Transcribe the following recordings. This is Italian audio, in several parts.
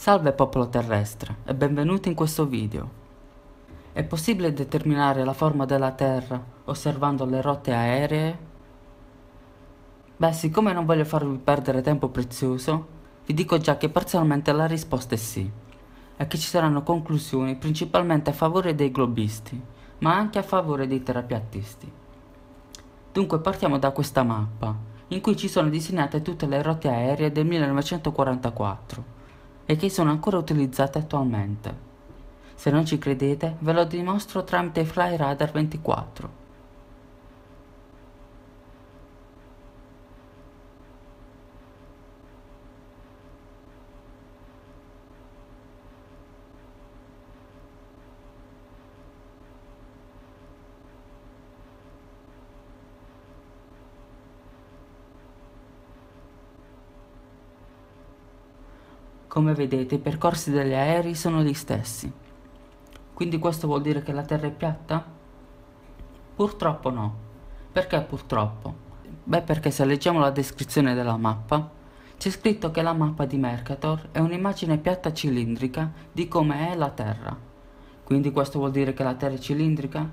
Salve popolo terrestre e benvenuti in questo video. È possibile determinare la forma della Terra osservando le rotte aeree? Beh, siccome non voglio farvi perdere tempo prezioso, vi dico già che parzialmente la risposta è sì, e che ci saranno conclusioni principalmente a favore dei globisti, ma anche a favore dei terapiattisti. Dunque partiamo da questa mappa, in cui ci sono disegnate tutte le rotte aeree del 1944 e che sono ancora utilizzate attualmente. Se non ci credete, ve lo dimostro tramite Fly Radar 24. Come vedete i percorsi degli aerei sono gli stessi. Quindi questo vuol dire che la Terra è piatta? Purtroppo no. Perché purtroppo? Beh perché se leggiamo la descrizione della mappa, c'è scritto che la mappa di Mercator è un'immagine piatta cilindrica di come è la Terra. Quindi questo vuol dire che la Terra è cilindrica?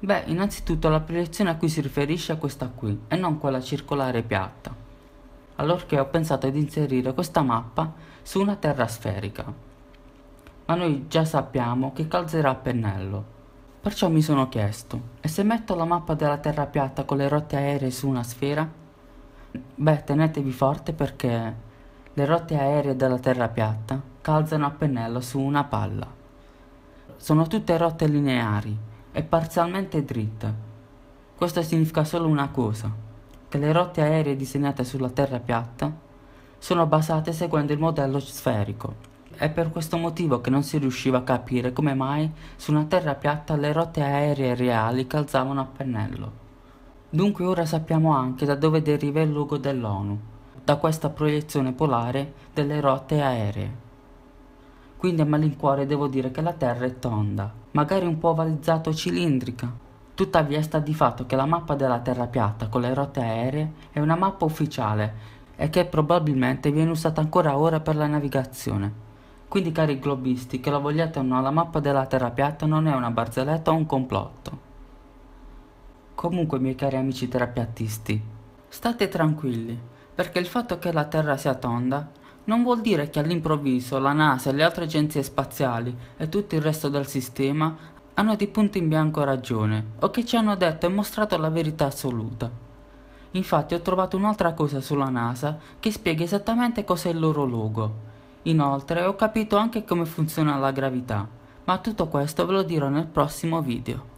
Beh, innanzitutto la proiezione a cui si riferisce è questa qui, e non quella circolare piatta allorché ho pensato di inserire questa mappa su una terra sferica. Ma noi già sappiamo che calzerà a pennello. Perciò mi sono chiesto, e se metto la mappa della terra piatta con le rotte aeree su una sfera? Beh, tenetevi forte perché le rotte aeree della terra piatta calzano a pennello su una palla. Sono tutte rotte lineari e parzialmente dritte. Questo significa solo una cosa, che le rotte aeree disegnate sulla terra piatta sono basate seguendo il modello sferico. È per questo motivo che non si riusciva a capire come mai su una terra piatta le rotte aeree reali calzavano a pennello. Dunque ora sappiamo anche da dove deriva il logo dell'ONU, da questa proiezione polare delle rotte aeree. Quindi a malincuore devo dire che la Terra è tonda, magari un po' ovalizzata cilindrica, Tuttavia sta di fatto che la mappa della terra piatta con le rotte aeree è una mappa ufficiale e che probabilmente viene usata ancora ora per la navigazione. Quindi cari globisti, che lo vogliate o no, la mappa della terra piatta non è una barzelletta o un complotto. Comunque miei cari amici terrapiattisti, state tranquilli, perché il fatto che la terra sia tonda non vuol dire che all'improvviso la NASA e le altre agenzie spaziali e tutto il resto del sistema hanno di punto in bianco ragione o che ci hanno detto e mostrato la verità assoluta. Infatti ho trovato un'altra cosa sulla NASA che spiega esattamente cos'è il loro logo. Inoltre ho capito anche come funziona la gravità, ma tutto questo ve lo dirò nel prossimo video.